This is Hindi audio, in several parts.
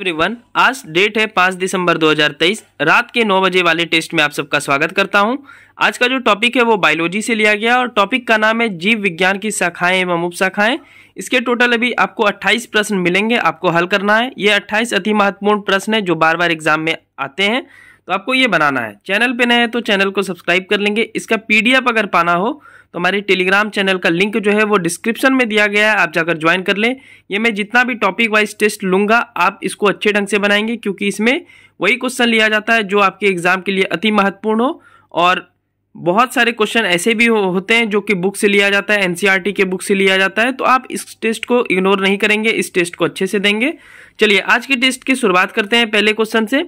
एवरीवन आज डेट है पाँच दिसंबर 2023 रात के नौ बजे वाले टेस्ट में आप सबका स्वागत करता हूं आज का जो टॉपिक है वो बायोलॉजी से लिया गया और टॉपिक का नाम है जीव विज्ञान की शाखाएं एवं उप शाखाएं इसके टोटल अभी आपको 28 प्रश्न मिलेंगे आपको हल करना है ये 28 अति महत्वपूर्ण प्रश्न है जो बार बार एग्जाम में आते हैं तो आपको ये बनाना है चैनल पे नए तो चैनल को सब्सक्राइब कर लेंगे इसका पीडीएफ अगर पाना हो तो हमारे टेलीग्राम चैनल का लिंक जो है वो डिस्क्रिप्शन में दिया गया है आप जाकर ज्वाइन कर लें ये मैं जितना भी टॉपिक वाइज टेस्ट लूँगा आप इसको अच्छे ढंग से बनाएंगे क्योंकि इसमें वही क्वेश्चन लिया जाता है जो आपके एग्ज़ाम के लिए अति महत्वपूर्ण हो और बहुत सारे क्वेश्चन ऐसे भी हो, होते हैं जो कि बुक से लिया जाता है एनसीईआरटी e के बुक से लिया जाता है तो आप इस टेस्ट को इग्नोर नहीं करेंगे इस टेस्ट को अच्छे से देंगे चलिए आज के टेस्ट की शुरुआत करते हैं पहले क्वेश्चन से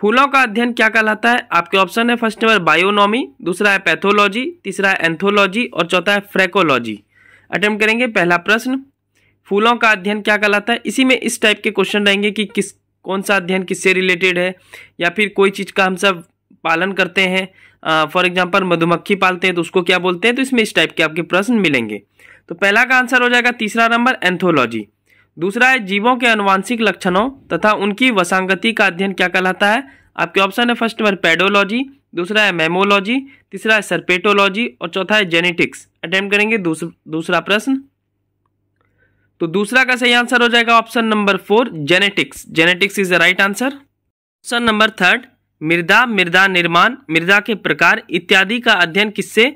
फूलों का अध्ययन क्या कहलाता है आपके ऑप्शन है फर्स्ट नंबर बायोनॉमी दूसरा है पैथोलॉजी तीसरा है एंथोलॉजी और चौथा है फ्रेकोलॉजी अटेम्प्ट करेंगे पहला प्रश्न फूलों का अध्ययन क्या कहलाता है इसी में इस टाइप के क्वेश्चन रहेंगे कि किस कौन सा अध्ययन किससे रिलेटेड है या फिर कोई चीज़ का हम सब पालन करते हैं फॉर एग्जाम्पल मधुमक्खी पालते हैं तो उसको क्या बोलते हैं तो इसमें इस टाइप के आपके प्रश्न मिलेंगे तो पहला का आंसर हो जाएगा तीसरा नंबर एंथोलॉजी दूसरा है जीवों के अनुवांशिक लक्षणों तथा उनकी वसांगति का अध्ययन क्या कहलाता है आपके ऑप्शन है फर्स्ट नंबर पेडोलॉजी दूसरा है मेमोलॉजी तीसरा है सरपेटोलॉजी और चौथा है जेनेटिक्स अटेम्प्ट करेंगे दूस, दूसरा प्रश्न तो दूसरा का सही आंसर हो जाएगा option number four genetics genetics is the right answer option number third मृदा मृदा निर्माण मृदा के प्रकार इत्यादि का अध्ययन किससे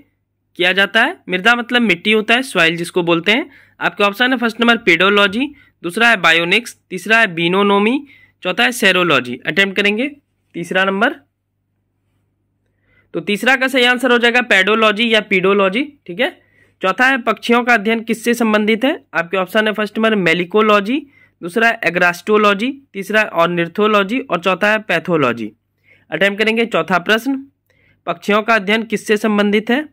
किया जाता है मृदा मतलब मिट्टी होता है सॉइल जिसको बोलते हैं आपके ऑप्शन है फर्स्ट नंबर पेडोलॉजी दूसरा है बायोनिक्स तीसरा है बीनोनोमी चौथा है सेरोलॉजी अटेम्प्ट करेंगे तीसरा नंबर तो तीसरा का सही आंसर हो जाएगा पेडोलॉजी या पीडोलॉजी ठीक है चौथा है पक्षियों का अध्ययन किससे संबंधित है आपके ऑप्शन है फर्स्ट नंबर मेलिकोलॉजी दूसरा है एग्रास्टोलॉजी तीसरा है निर्थोलॉजी और चौथा है पैथोलॉजी अटैम्प्ट करेंगे चौथा प्रश्न पक्षियों का अध्ययन किससे संबंधित है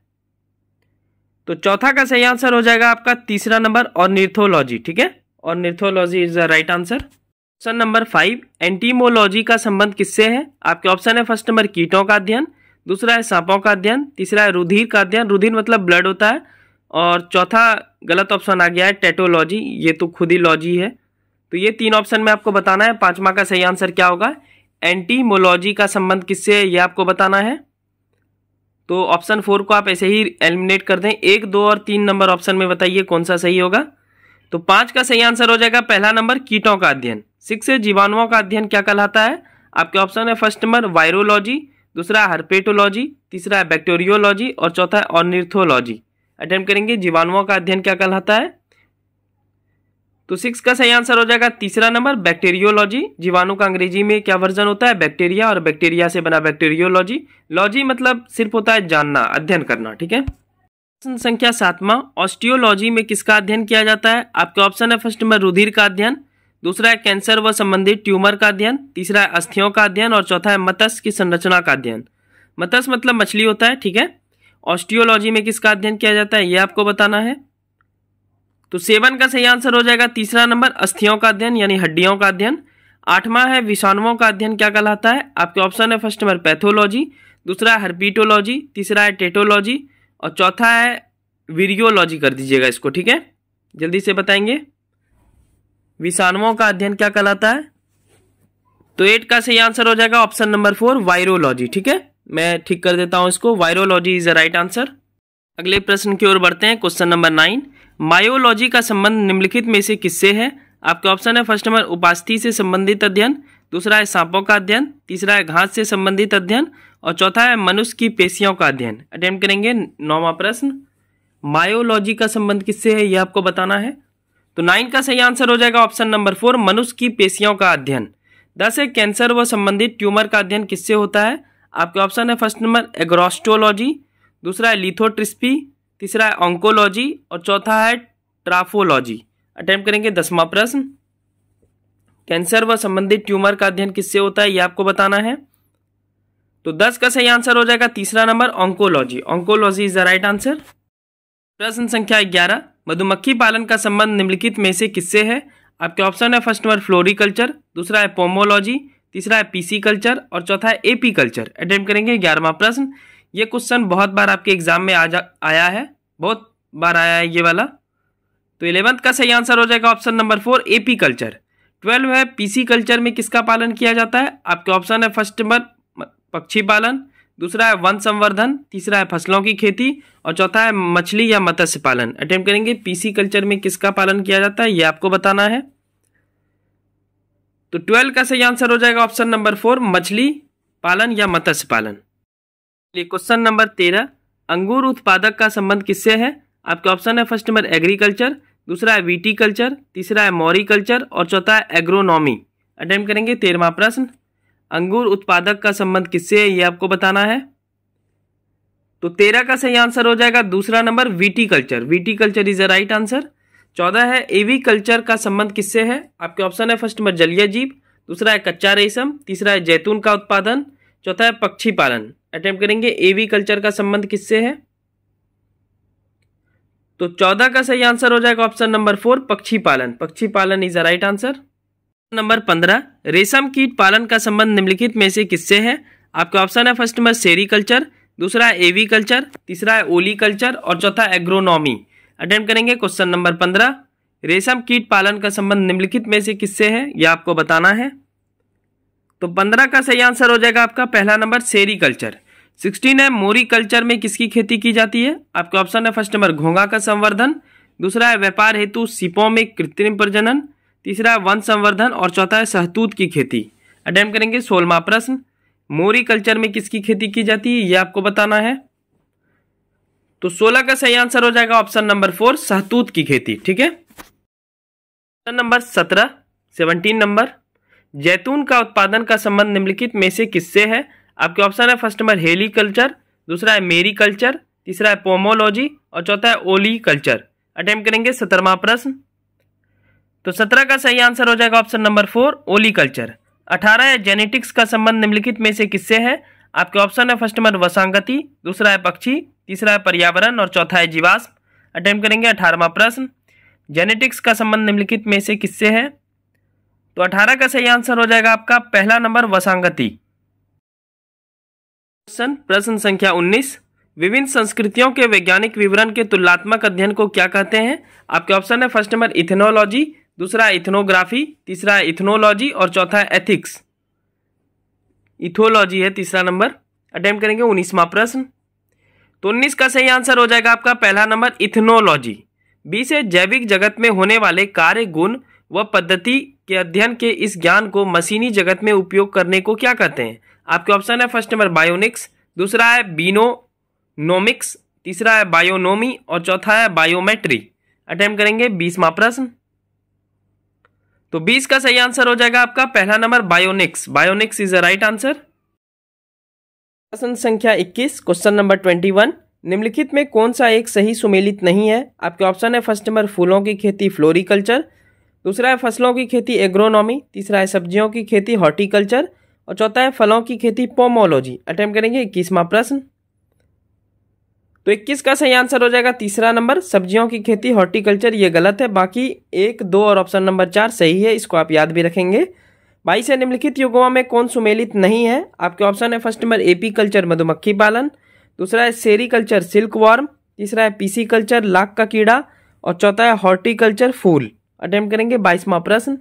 तो चौथा का सही आंसर हो जाएगा आपका तीसरा नंबर और निर्थोलॉजी ठीक है और ornithology is the right answer option number five entomology का संबंध किससे है आपके ऑप्शन है फर्स्ट नंबर कीटों का अध्ययन दूसरा है सांपों का अध्ययन तीसरा है रुधिर का अध्ययन रुधिर मतलब ब्लड होता है और चौथा गलत ऑप्शन आ गया है टेटोलॉजी ये तो खुद ही लॉजी है तो ये तीन ऑप्शन में आपको बताना है पांचवा का सही आंसर क्या होगा एंटीमोलॉजी का संबंध किससे है ये आपको बताना है तो ऑप्शन फोर को आप ऐसे ही एलिमिनेट कर दें एक दो और तीन नंबर ऑप्शन में बताइए कौन सा सही होगा तो पाँच का सही आंसर हो जाएगा पहला नंबर कीटों का अध्ययन सिक्स जीवाणुओं का अध्ययन क्या कहलाता है आपके ऑप्शन है फर्स्ट नंबर वायरोलॉजी दूसरा हर्पेटोलॉजी तीसरा है बैक्टेरियोलॉजी और चौथा है ऑर्निथोलॉजी अटेम्प्ट करेंगे जीवाणुओं का अध्ययन क्या कहलाता है तो सिक्स का सही आंसर हो जाएगा तीसरा नंबर बैक्टीरियोलॉजी जीवाणु का अंग्रेजी में क्या वर्जन होता है बैक्टीरिया और बैक्टीरिया से बना बैक्टीरियोलॉजी लॉजी मतलब सिर्फ होता है जानना अध्ययन करना ठीक है प्रश्न संख्या सातवां ऑस्टियोलॉजी में किसका अध्ययन किया जाता है आपके ऑप्शन है फर्स्ट नंबर रुधिर का अध्ययन दूसरा है कैंसर व संबंधित ट्यूमर का अध्ययन तीसरा है अस्थियों का अध्ययन और चौथा है मत्स्य की संरचना का अध्ययन मत्स्य मतलब मछली होता है ठीक है ऑस्टियोलॉजी में किसका अध्ययन किया जाता है ये आपको बताना है तो सेवन का सही आंसर हो जाएगा तीसरा नंबर अस्थियों का अध्ययन यानी हड्डियों का अध्ययन आठवां है विषाणुओं का अध्ययन क्या कहलाता है आपके ऑप्शन है फर्स्ट नंबर पैथोलॉजी दूसरा है हर्पीटोलॉजी तीसरा है टेटोलॉजी और चौथा है वीरियोलॉजी कर दीजिएगा इसको ठीक है जल्दी से बताएंगे विषाणुओं का अध्ययन क्या कहलाता है तो एट का सही आंसर हो जाएगा ऑप्शन नंबर फोर वायरोलॉजी ठीक है मैं ठीक कर देता हूं इसको virology is the right answer अगले प्रश्न की ओर बढ़ते हैं क्वेश्चन नंबर नाइन मायोलॉजी का संबंध निम्नलिखित में से किससे है आपके ऑप्शन है फर्स्ट नंबर उपास्थि से संबंधित अध्ययन दूसरा है सांपों का अध्ययन तीसरा है घास से संबंधित अध्ययन और चौथा है मनुष्य की पेशियों का अध्ययन अटेम्प करेंगे नौवा प्रश्न मायोलॉजी का संबंध किससे है यह आपको बताना है तो नाइन का सही आंसर हो जाएगा ऑप्शन नंबर फोर मनुष्य की पेशियों का अध्ययन दस है कैंसर व संबंधित ट्यूमर का अध्ययन किससे होता है आपके ऑप्शन है फर्स्ट नंबर एग्रोस्टोलॉजी दूसरा है लिथोट्रिस्पी तीसरा है ऑंकोलॉजी और चौथा है ट्राफोलॉजी अटेम्प्ट करेंगे दसवां प्रश्न कैंसर व संबंधित ट्यूमर का अध्ययन किससे होता है ये आपको बताना है तो दस का सही आंसर हो जाएगा तीसरा number oncology oncology is the right answer प्रश्न संख्या ग्यारह मधुमक्खी पालन का संबंध निम्नलिखित में से किससे है आपके ऑप्शन है फर्स्ट नंबर फ्लोरिकल्चर दूसरा है पोमोलॉजी तीसरा है पीसी कल्चर और चौथा है एपी कल्चर अटेम्प्ट करेंगे ग्यारहवा प्रश्न ये क्वेश्चन बहुत बार आपके एग्जाम में आ जा आया है बहुत बार आया है ये वाला तो इलेवंथ का सही आंसर हो जाएगा option number four apiculture twelve है पीसी कल्चर में किसका पालन किया जाता है आपके ऑप्शन है फर्स्ट नंबर पक्षी पालन दूसरा है वन संवर्धन तीसरा है फसलों की खेती और चौथा है मछली या मत्स्य पालन अटेम्प्ट करेंगे पीसी कल्चर में किसका पालन किया जाता है ये आपको बताना है तो ट्वेल्व का सही आंसर हो जाएगा ऑप्शन नंबर फोर मछली पालन या मत्स्य पालन चलिए क्वेश्चन नंबर तेरह अंगूर उत्पादक का संबंध किससे है आपके ऑप्शन है फर्स्ट नंबर एग्रीकल्चर दूसरा है कल्चर तीसरा है कल्चर और चौथा है एग्रोनॉमी अटेम्प्ट करेंगे तेरहवा प्रश्न अंगूर उत्पादक का संबंध किससे है ये आपको बताना है तो तेरह का सही आंसर हो जाएगा दूसरा number viticulture viticulture is a right answer चौदह है एवी कल्चर का संबंध किससे है आपके ऑप्शन है फर्स्ट नंबर जलिया जीव दूसरा है कच्चा रेशम तीसरा है जैतून का उत्पादन चौथा है पक्षी पालन अटेम्प्ट करेंगे एवी कल्चर का संबंध किससे है तो चौदह का सही आंसर हो जाएगा ऑप्शन नंबर फोर पक्षी पालन पक्षी पालन is the right answer number पंद्रह रेशम कीट पालन का संबंध निम्नलिखित में से किससे है आपका ऑप्शन है फर्स्ट नंबर सेरी कल्चर दूसरा है एवी कल्चर तीसरा है ओली कल्चर और चौथा एग्रोनॉमी अटेम्प्ट करेंगे क्वेश्चन नंबर पंद्रह रेशम कीट पालन का संबंध निम्नलिखित में से किससे है यह आपको बताना है तो पंद्रह का सही आंसर हो जाएगा आपका पहला नंबर सेरी कल्चर सिक्सटीन है मोरी कल्चर में किसकी खेती की जाती है आपका ऑप्शन है फर्स्ट नंबर घोंगा का संवर्धन दूसरा है व्यापार हेतु सिपों में कृत्रिम प्रजनन तीसरा है वन संवर्धन और चौथा है सहतूत की खेती अटैम करेंगे सोलवा प्रश्न मोरी कल्चर में किसकी खेती की जाती है ये आपको बताना है तो सोलह का सही आंसर हो जाएगा ऑप्शन नंबर फोर सहतूत की खेती ठीक है नंबर सत्रह सेवनटीन नंबर जैतून का उत्पादन का संबंध निम्नलिखित में से किससे है आपके ऑप्शन है फर्स्ट नंबर हेली कल्चर दूसरा है मेरी कल्चर तीसरा है पोमोलॉजी और चौथा है ओली कल्चर अटेम्प्ट करेंगे सत्रहवा प्रश्न तो सत्रह का सही आंसर हो जाएगा option number four olericulture अठारह है जेनेटिक्स का संबंध निम्नलिखित में से किससे है आपके ऑप्शन है फर्स्ट नंबर वसांगति दूसरा है पक्षी तीसरा है पर्यावरण और चौथा है जीवाश्म अटेम्प्ट करेंगे अठारहवा प्रश्न जेनेटिक्स का संबंध निम्नलिखित में से किससे है तो अठारह का सही आंसर हो जाएगा आपका पहला नंबर वसांगति क्वेश्चन प्रश्न संख्या उन्नीस विभिन्न संस्कृतियों के वैज्ञानिक विवरण के तुलनात्मक अध्ययन को क्या कहते हैं आपके ऑप्शन है फर्स्ट नंबर इथेनोलॉजी दूसरा इथनोग्राफी तीसरा इथनोलॉजी और चौथा एथिक्स इथोलॉजी है तीसरा नंबर अटेम्प्ट करेंगे उन्नीसवा प्रश्न तो उन्नीस का सही आंसर हो जाएगा आपका पहला नंबर इथनोलॉजी बी से जैविक जगत में होने वाले कार्य गुण व पद्धति के अध्ययन के इस ज्ञान को मशीनी जगत में उपयोग करने को क्या कहते हैं आपके ऑप्शन है फर्स्ट नंबर बायोनिक्स दूसरा है बीनो नोमिक्स तीसरा है बायोनोमी और चौथा है बायोमेट्री अटैम्प करेंगे बीसवा प्रश्न तो बीस का सही आंसर हो जाएगा आपका पहला number bionics bionics is a right answer प्रश्न संख्या 21 क्वेश्चन नंबर 21 निम्नलिखित में कौन सा एक सही सुमेलित नहीं है आपके ऑप्शन है फर्स्ट नंबर फूलों की खेती फ्लोरिकल्चर दूसरा है फसलों की खेती एग्रोनॉमी तीसरा है सब्जियों की खेती हॉर्टिकल्चर और चौथा है फलों की खेती पोमोलॉजी अटैम्प करेंगे इक्कीसवा प्रश्न तो इक्कीस का सही आंसर हो जाएगा तीसरा नंबर सब्जियों की खेती हॉर्टिकल्चर ये गलत है बाकी एक दो और ऑप्शन नंबर चार सही है इसको आप याद भी रखेंगे बाईस है निम्नलिखित युगों में कौन सुमेलित नहीं है आपके ऑप्शन है फर्स्ट नंबर एपी कल्चर मधुमक्खी पालन दूसरा है सेरी कल्चर सिल्क वार्म तीसरा है पीसी कल्चर लाख का कीड़ा और चौथा है हॉर्टिकल्चर फूल अटेम्प्ट करेंगे बाईसवा प्रश्न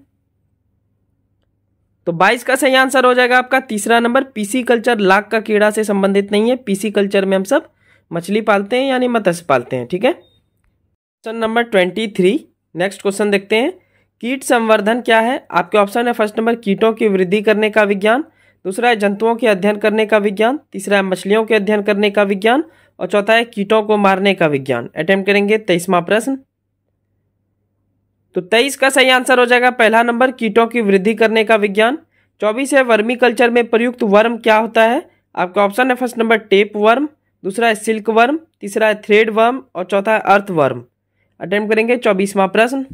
तो 22 का सही आंसर हो जाएगा आपका तीसरा नंबर पीसी कल्चर लाख का कीड़ा से संबंधित नहीं है पीसी कल्चर में हम सब मछली पालते हैं यानी मत्स्य पालते हैं ठीक है question number twenty three next question देखते हैं कीट संवर्धन क्या है आपके ऑप्शन है फर्स्ट नंबर कीटों की वृद्धि करने का विज्ञान दूसरा है जंतुओं के अध्ययन करने का विज्ञान तीसरा है मछलियों के अध्ययन करने का विज्ञान और चौथा है कीटों को मारने का विज्ञान अटेम्प्ट करेंगे तेईसवा प्रश्न तो तेईस का सही आंसर हो जाएगा पहला नंबर कीटों की वृद्धि करने का विज्ञान चौबीस है वर्मी कल्चर में प्रयुक्त वर्म क्या होता है आपका ऑप्शन है फर्स्ट नंबर टेप वर्म दूसरा है सिल्क वर्म तीसरा है थ्रेड वर्म और चौथा है अर्थ वर्म अटेम्प करेंगे चौबीसवा प्रश्न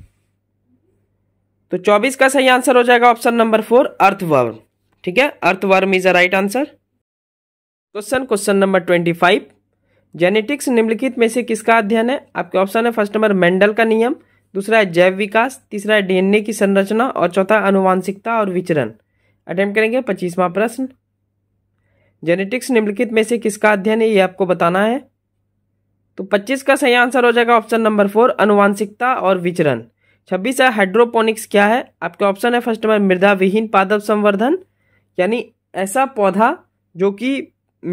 तो चौबीस का सही आंसर हो जाएगा ऑप्शन नंबर फोर अर्थवर्म ठीक है earthworm is a right answer question question number twenty five genetics निम्नलिखित में से किसका अध्ययन है आपके ऑप्शन है फर्स्ट नंबर मेंडल का नियम दूसरा है जैव विकास तीसरा है डीएनए की संरचना और चौथा अनुवांशिकता और विचरण अटैम्प्ट करेंगे पच्चीसवां प्रश्न जेनेटिक्स निम्नलिखित में से किसका अध्ययन है ये आपको बताना है तो 25 का सही आंसर हो जाएगा ऑप्शन नंबर फोर अनुवांशिकता और विचरण 26 है हाइड्रोपोनिक्स क्या है आपके ऑप्शन है फर्स्ट नंबर मृदा विहीन पादप संवर्धन यानी ऐसा पौधा जो कि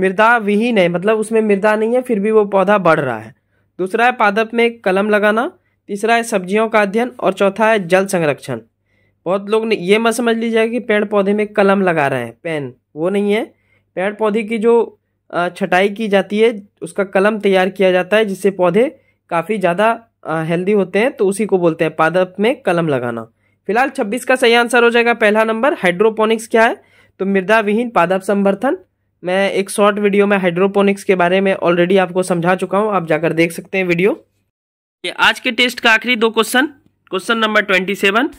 मृदा विहीन है मतलब उसमें मृदा नहीं है फिर भी वो पौधा बढ़ रहा है दूसरा है पादप में कलम लगाना तीसरा है सब्जियों का अध्ययन और चौथा है जल संरक्षण बहुत लोग ने ये मत समझ लीजिए कि पेड़ पौधे में कलम लगा रहे हैं पेन वो नहीं है पेड़ पौधे की जो छटाई की जाती है उसका कलम तैयार किया जाता है जिससे पौधे काफ़ी ज़्यादा हेल्दी होते हैं तो उसी को बोलते हैं पादप में कलम लगाना फिलहाल छब्बीस का सही आंसर हो जाएगा पहला नंबर हाइड्रोपोनिक्स क्या है तो मृदा विहीन पादप संवर्धन मैं एक शॉर्ट वीडियो में हाइड्रोपोनिक्स के बारे में ऑलरेडी आपको समझा चुका हूँ आप जाकर देख सकते हैं वीडियो आज के टेस्ट का आखिरी दो question question number twenty seven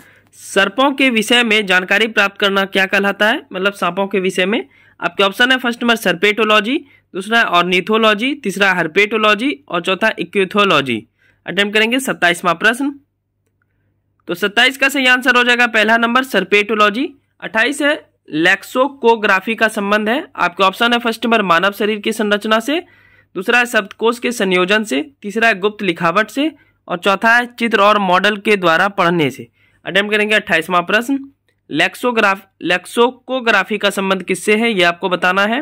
सर्पों के विषय में जानकारी प्राप्त करना क्या कहलाता है मतलब सांपों के विषय में आपके ऑप्शन है फर्स्ट नंबर सर्पेटोलॉजी दूसरा है ऑर्निथोलॉजी तीसरा हर्पेटोलॉजी और चौथा इक्विथोलॉजी अटेम्प्ट करेंगे सत्ताईसवां प्रश्न तो सत्ताईस का सही आंसर हो जाएगा पहला नंबर सर्पेटोलॉजी अट्ठाईस है लेक्सोकोग्राफी का संबंध है आपके ऑप्शन है फर्स्ट नंबर मानव शरीर की संरचना से दूसरा है शब्दकोश के संयोजन से तीसरा है गुप्त लिखावट से और चौथा है चित्र और मॉडल के द्वारा पढ़ने से अटैम्प्ट करेंगे अट्ठाईसवां प्रश्न लेक्सोग्राफ लेक्सोकोग्राफी का संबंध किससे है यह आपको बताना है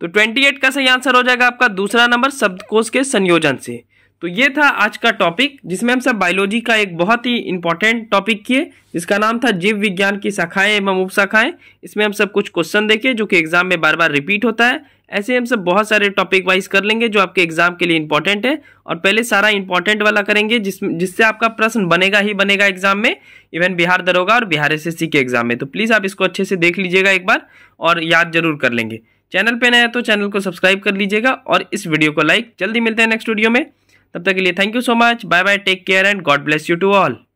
तो ट्वेंटी एट का सही आंसर हो जाएगा आपका दूसरा नंबर शब्दकोश के संयोजन से तो ये था आज का टॉपिक जिसमें हम सब बायोलॉजी का एक बहुत ही इंपॉर्टेंट टॉपिक किए जिसका नाम था जीव विज्ञान की शाखाएं एवं उपशाखाएं इसमें हम सब कुछ क्वेश्चन देखे जो कि एग्जाम में बार बार रिपीट होता है ऐसे हम सब बहुत सारे टॉपिक वाइज कर लेंगे जो आपके एग्जाम के लिए इंपॉर्टेंट है और पहले सारा इंपॉर्टेंट वाला करेंगे जिस जिससे आपका प्रश्न बनेगा ही बनेगा एग्जाम में इवन बिहार दरोगा और बिहार एस के एग्जाम में तो प्लीज़ आप इसको अच्छे से देख लीजिएगा एक बार और याद जरूर कर लेंगे चैनल पर नया तो चैनल को सब्सक्राइब कर लीजिएगा और इस वीडियो को लाइक जल्दी मिलते हैं नेक्स्ट वीडियो में तब तक के लिए thank you so much bye bye take care and God bless you to all